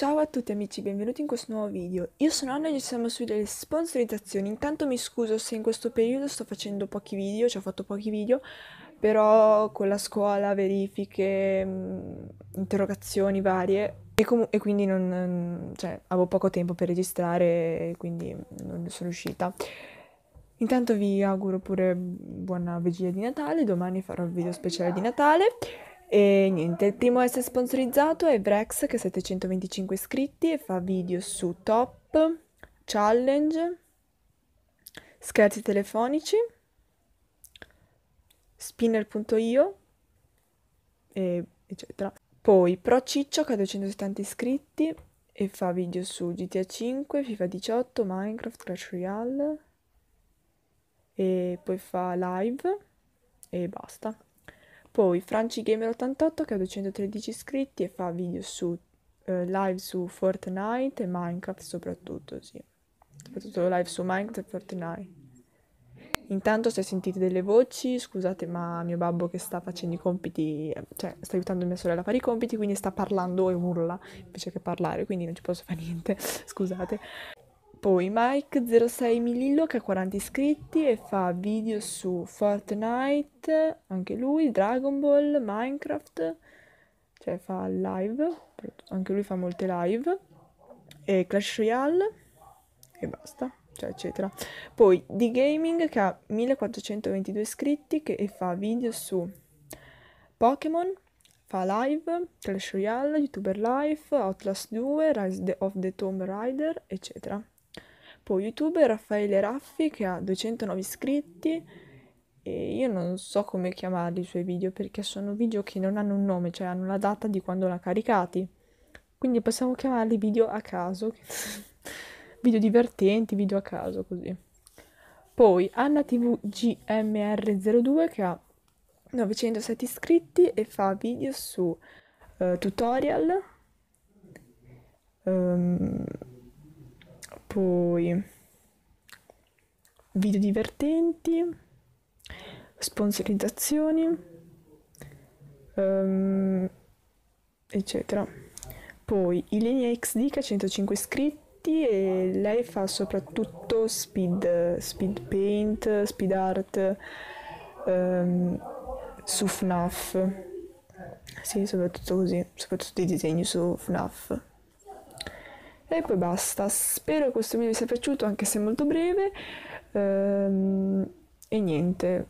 Ciao a tutti amici, benvenuti in questo nuovo video. Io sono Anna e ci siamo su delle sponsorizzazioni. Intanto mi scuso se in questo periodo sto facendo pochi video, ci cioè ho fatto pochi video, però con la scuola, verifiche, mm, interrogazioni varie e, e quindi non, cioè, avevo poco tempo per registrare e quindi non sono riuscita. Intanto vi auguro pure buona vigilia di Natale, domani farò il video speciale di Natale. E niente, il primo a essere sponsorizzato è Vrex che ha 725 iscritti e fa video su top, challenge, scherzi telefonici, spinner.io, eccetera. Poi Pro Ciccio che ha 270 iscritti e fa video su GTA 5, FIFA 18, Minecraft, Clash Royale e poi fa live e basta. Poi FranciGamer88 che ha 213 iscritti e fa video su, eh, live su Fortnite e Minecraft soprattutto, sì. Soprattutto live su Minecraft e Fortnite. Intanto se sentite delle voci, scusate ma mio babbo che sta facendo i compiti, cioè sta aiutando mia sorella a fare i compiti, quindi sta parlando e urla invece che parlare, quindi non ci posso fare niente, scusate. Poi Mike06 Milillo che ha 40 iscritti e fa video su Fortnite, anche lui, Dragon Ball, Minecraft, cioè fa live, anche lui fa molte live, e Clash Royale e basta, cioè eccetera. Poi di Gaming che ha 1422 iscritti che, e fa video su Pokémon, fa live, Clash Royale, YouTuber Life, Outlast 2, Rise of the Tomb Raider, eccetera poi YouTube Raffaele Raffi che ha 209 iscritti e io non so come chiamarli i suoi video perché sono video che non hanno un nome, cioè hanno la data di quando l'ha caricati. Quindi possiamo chiamarli video a caso, video divertenti, video a caso così. Poi Anna TV GMR02 che ha 907 iscritti e fa video su uh, tutorial, um, poi video divertenti, sponsorizzazioni, um, eccetera. Poi Ilenia XD che ha 105 iscritti e lei fa soprattutto speed, speed paint, speed art um, su FNAF. Sì, soprattutto così, soprattutto i disegni su FNAF. E poi basta, spero che questo video vi sia piaciuto anche se molto breve. Ehm, e niente,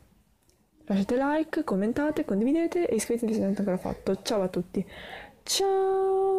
lasciate like, commentate, condividete e iscrivetevi se non avete ancora fatto. Ciao a tutti, ciao!